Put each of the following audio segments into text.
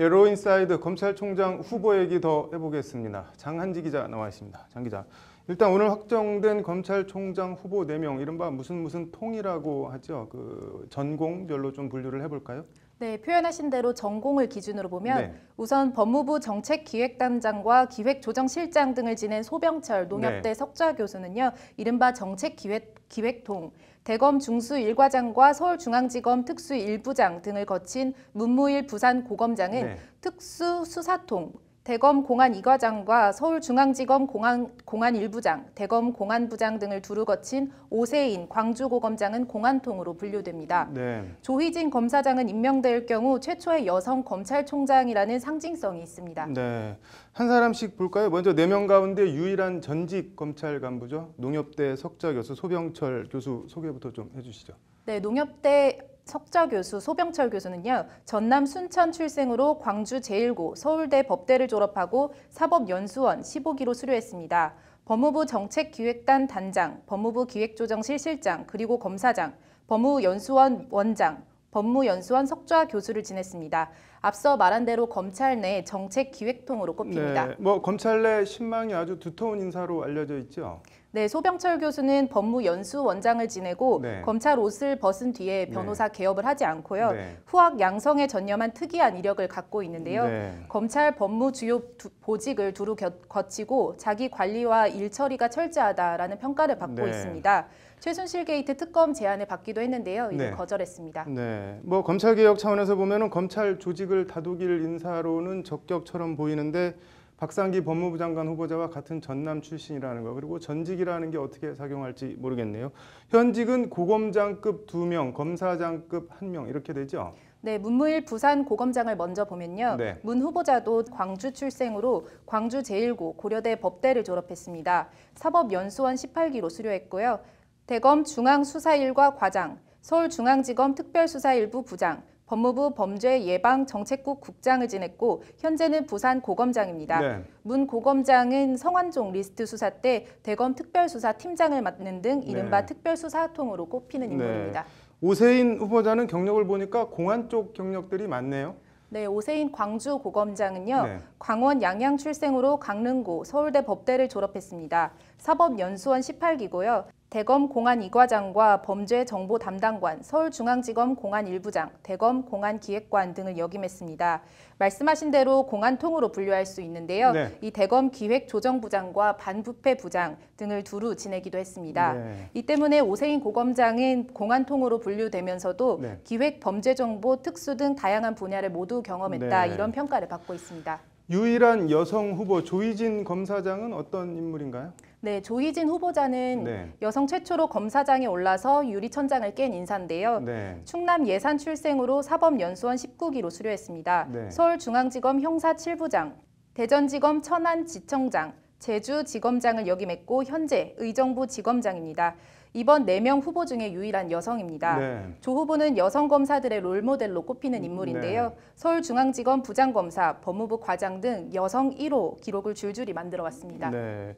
네, 로인사이드 검찰총장 후보 얘기 더 해보겠습니다. 장한지 기자 나와 있습니다. 장 기자. 일단 오늘 확정된 검찰총장 후보 4명 이른바 무슨 무슨 통이라고 하죠. 그 전공별로 좀 분류를 해볼까요? 네, 표현하신 대로 전공을 기준으로 보면 네. 우선 법무부 정책기획단장과 기획조정실장 등을 지낸 소병철 농협대 네. 석좌 교수는요, 이른바 정책기획 기획통, 대검 중수 일과장과 서울중앙지검 특수 일부장 등을 거친 문무일 부산 고검장은 네. 특수 수사통, 대검 공안 이과장과 서울중앙지검 공안, 공안 1부장, 대검 공안부장 등을 두루 거친 오세인 광주고검장은 공안통으로 분류됩니다. 네. 조희진 검사장은 임명될 경우 최초의 여성 검찰총장이라는 상징성이 있습니다. 네. 한 사람씩 볼까요? 먼저 4명 가운데 유일한 전직 검찰 간부죠. 농협대 석자 교수 소병철 교수 소개부터 좀 해주시죠. 네, 농협대 석자 교수, 소병철 교수는요. 전남 순천 출생으로 광주 제1고 서울대 법대를 졸업하고 사법연수원 15기로 수료했습니다. 법무부 정책기획단 단장, 법무부 기획조정실 실장, 그리고 검사장, 법무연수원 원장, 법무연수원 석좌 교수를 지냈습니다. 앞서 말한 대로 검찰 내 정책 기획통으로 꼽힙니다. 네, 뭐 검찰 내 신망이 아주 두터운 인사로 알려져 있죠. 네, 소병철 교수는 법무연수원장을 지내고 네. 검찰 옷을 벗은 뒤에 네. 변호사 네. 개업을 하지 않고요. 네. 후학 양성에 전념한 특이한 이력을 갖고 있는데요. 네. 검찰 법무 주요 두, 보직을 두루 겨, 거치고 자기 관리와 일 처리가 철저하다라는 평가를 받고 네. 있습니다. 최순실 게이트 특검 제안을 받기도 했는데요. 이를 거절했습니다. 네. 뭐 검찰 개혁 차원에서 보면은 검찰 조직을 다독일 인사로는 적격처럼 보이는데 박상기 법무부 장관 후보자와 같은 전남 출신이라는 거 그리고 전직이라는 게 어떻게 작용할지 모르겠네요. 현직은 고검장급 2명 검사장급 1명 이렇게 되죠? 네, 문무일 부산 고검장을 먼저 보면요. 네. 문 후보자도 광주 출생으로 광주 제1고 고려대 법대를 졸업했습니다. 사법연수원 18기로 수료했고요. 대검 중앙수사일과 과장, 서울중앙지검 특별수사일부 부장, 법무부 범죄예방정책국 국장을 지냈고 현재는 부산 고검장입니다. 네. 문 고검장은 성완종 리스트 수사 때 대검 특별수사팀장을 맡는 등 이른바 네. 특별수사통으로 꼽히는 네. 인물입니다. 네. 오세인 후보자는 경력을 보니까 공안 쪽 경력들이 많네요. 네, 오세인 광주 고검장은요. 네. 광원 양양 출생으로 강릉고 서울대 법대를 졸업했습니다. 사법연수원 18기고요. 대검 공안 2과장과 범죄 정보 담당관, 서울중앙지검 공안 1부장, 대검 공안 기획관 등을 역임했습니다. 말씀하신 대로 공안통으로 분류할 수 있는데요. 네. 이 대검 기획조정부장과 반부패부장 등을 두루 지내기도 했습니다. 네. 이 때문에 오세인 고검장은 공안통으로 분류되면서도 네. 기획, 범죄정보, 특수 등 다양한 분야를 모두 경험했다 네. 이런 평가를 받고 있습니다. 유일한 여성 후보 조희진 검사장은 어떤 인물인가요? 네, 조희진 후보자는 네. 여성 최초로 검사장에 올라서 유리천장을 깬 인사인데요. 네. 충남 예산 출생으로 사법연수원 19기로 수료했습니다. 네. 서울중앙지검 형사 7부장, 대전지검 천안지청장, 제주지검장을 역임했고 현재 의정부 지검장입니다. 이번 4명 후보 중에 유일한 여성입니다. 네. 조 후보는 여성 검사들의 롤모델로 꼽히는 인물인데요. 네. 서울중앙지검 부장검사, 법무부 과장 등 여성 1호 기록을 줄줄이 만들어 왔습니다. 네.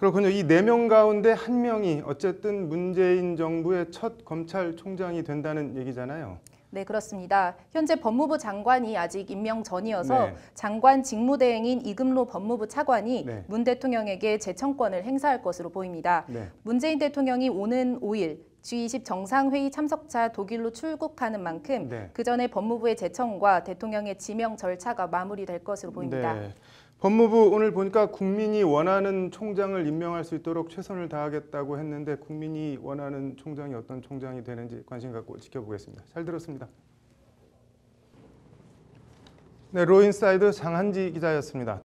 그렇군요. 이 네 명 가운데 한 명이 어쨌든 문재인 정부의 첫 검찰총장이 된다는 얘기잖아요. 네, 그렇습니다. 현재 법무부 장관이 아직 임명 전이어서 네. 장관 직무대행인 이금로 법무부 차관이 네. 문 대통령에게 재청권을 행사할 것으로 보입니다. 네. 문재인 대통령이 오는 5일 G20 정상회의 참석자 독일로 출국하는 만큼 네. 그 전에 법무부의 제청과 대통령의 지명 절차가 마무리될 것으로 보입니다. 네. 법무부 오늘 보니까 국민이 원하는 총장을 임명할 수 있도록 최선을 다하겠다고 했는데 국민이 원하는 총장이 어떤 총장이 되는지 관심 갖고 지켜보겠습니다. 잘 들었습니다. 네, 로인사이드 장한지 기자였습니다.